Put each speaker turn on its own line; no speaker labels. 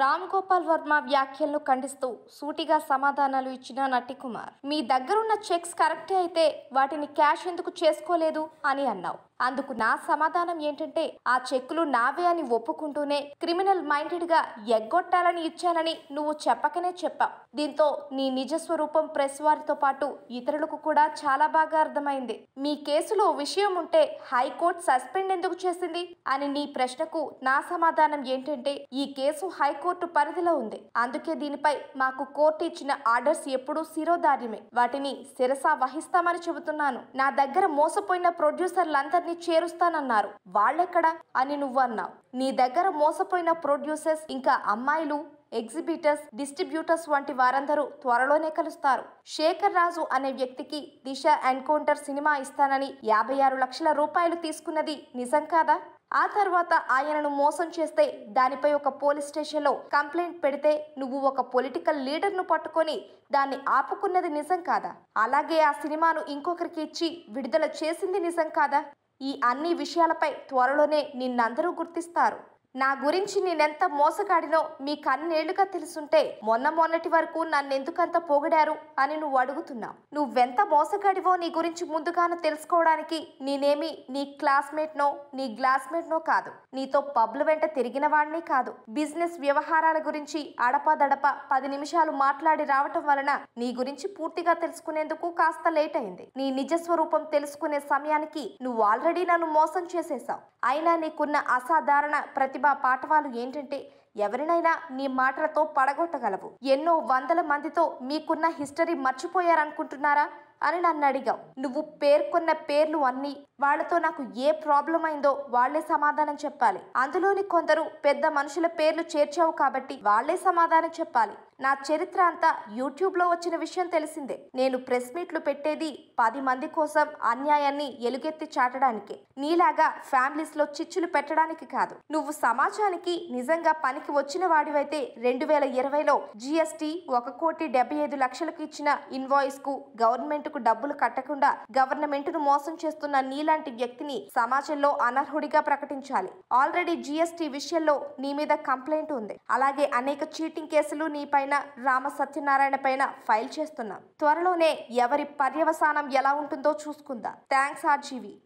రామ్ గోపాల్ వర్మ వ్యాఖ్యలను ఖండిస్తూ సూటిగా సమాధానాలు ఇచ్చిన నటికుమార్ మీ దగ్గరున్న చెక్స్ కరెక్టే అయితే వాటిని క్యాష్ ఎందుకు చేసుకోలేదు అని అన్నావు అందుకు నా సమాధానం ఏంటంటే ఆ చెక్కులు నావే అని ఒప్పుకుంటూనే క్రిమినల్ మైండెడ్గా ఎగ్గొట్టాలని ఇచ్చానని నువ్వు చెప్పకనే చెప్పావు దీంతో నీ నిజస్వరూపం ప్రెస్ వారితో పాటు ఇతరులకు కూడా చాలా బాగా అర్థమైంది మీ కేసులో విషయం ఉంటే హైకోర్టు సస్పెండ్ ఎందుకు చేసింది అని నీ ప్రశ్నకు నా సమాధానం ఏంటంటే ఈ కేసు హైకోర్టు పరిధిలో ఉంది అందుకే దీనిపై మాకు కోర్టు ఇచ్చిన ఆర్డర్స్ ఎప్పుడూ శిరోధార్యమే వాటిని శిరసా వహిస్తామని చెబుతున్నాను నా దగ్గర మోసపోయిన ప్రొడ్యూసర్లందరినీ అందరినీ చేరుస్తానన్నారు వాళ్ళెక్కడ అని నువ్వు అన్నావు నీ దగ్గర మోసపోయిన ప్రొడ్యూసర్స్ ఇంకా అమ్మాయిలు ఎగ్జిబిటర్స్ డిస్ట్రిబ్యూటర్స్ వంటి వారందరూ త్వరలోనే కలుస్తారు శేఖర్ రాజు అనే వ్యక్తికి దిశ ఎన్కౌంటర్ సినిమా ఇస్తానని యాభై ఆరు లక్షల రూపాయలు తీసుకున్నది నిజం కాదా ఆ తర్వాత ఆయనను మోసం చేస్తే దానిపై ఒక పోలీస్ స్టేషన్లో కంప్లైంట్ పెడితే నువ్వు ఒక పొలిటికల్ లీడర్ను పట్టుకొని దాన్ని ఆపుకున్నది నిజం కాదా అలాగే ఆ సినిమాను ఇంకొకరికి ఇచ్చి విడుదల చేసింది నిజం కాదా ఈ అన్ని విషయాలపై త్వరలోనే నిన్నందరూ గుర్తిస్తారు నా గురించి నేనెంత మోసగాడినో మీ కన్నేళ్లుగా తెలుసుంటే మొన్న మొన్నటి వరకు నన్నెందుకంత పొగిడారు అని నువ్వు అడుగుతున్నావు నువ్వెంత మోసగాడివో నీ గురించి ముందుగానే తెలుసుకోవడానికి నేనేమి నీ క్లాస్మేట్నో నీ గ్లాస్మేట్నో కాదు నీతో పబ్లు వెంట తిరిగిన వాడిని కాదు బిజినెస్ వ్యవహారాల గురించి అడపదడప పది నిమిషాలు మాట్లాడి రావటం వలన నీ గురించి పూర్తిగా తెలుసుకునేందుకు కాస్త లేట్ అయింది నీ నిజస్వరూపం తెలుసుకునే సమయానికి నువ్వు ఆల్రెడీ నన్ను మోసం చేసేశావు అయినా నీకున్న అసాధారణ ప్రతిభ సినిమా పాఠవాలు ఏంటంటే ఎవరినైనా నీ మాటలతో పడగొట్టగలవు ఎన్నో వందల మందితో మీకున్న హిస్టరీ మర్చిపోయారనుకుంటున్నారా అని నన్ను అడిగావు నువ్వు పేర్కొన్న పేర్లు అన్నీ వాళ్లతో నాకు ఏ ప్రాబ్లం అయిందో వాళ్లే సమాధానం చెప్పాలి అందులోని కొందరు పెద్ద మనుషుల పేర్లు చేర్చావు కాబట్టి వాళ్లే సమాధానం చెప్పాలి నా చరిత్ర అంతా యూట్యూబ్లో వచ్చిన విషయం తెలిసిందే నేను ప్రెస్ మీట్లు పెట్టేది పది మంది కోసం అన్యాయాన్ని ఎలుగెత్తి చాటడానికే నీలాగా ఫ్యామిలీస్లో చిచ్చులు పెట్టడానికి కాదు నువ్వు సమాజానికి నిజంగా పనికి వచ్చిన వాడివైతే రెండు వేల ఇరవైలో జీఎస్టీ ఒక కోటి డెబ్బై ఐదు లక్షలకు ఇచ్చిన ఇన్వాయిస్కు గవర్నమెంట్ ఎందుకు డబ్బులు కట్టకుండా గవర్నమెంట్ ను మోసం చేస్తున్న నీలాంటి వ్యక్తిని సమాజంలో అనర్హుడిగా ప్రకటించాలి ఆల్రెడీ జిఎస్టి విషయంలో నీ మీద కంప్లైంట్ ఉంది అలాగే అనేక చీటింగ్ కేసులు నీ పైన రామ సత్యనారాయణ పైన ఫైల్ చేస్తున్నాం త్వరలోనే ఎవరి పర్యవసానం ఎలా ఉంటుందో చూసుకుందా థ్యాంక్స్ ఆర్జీవి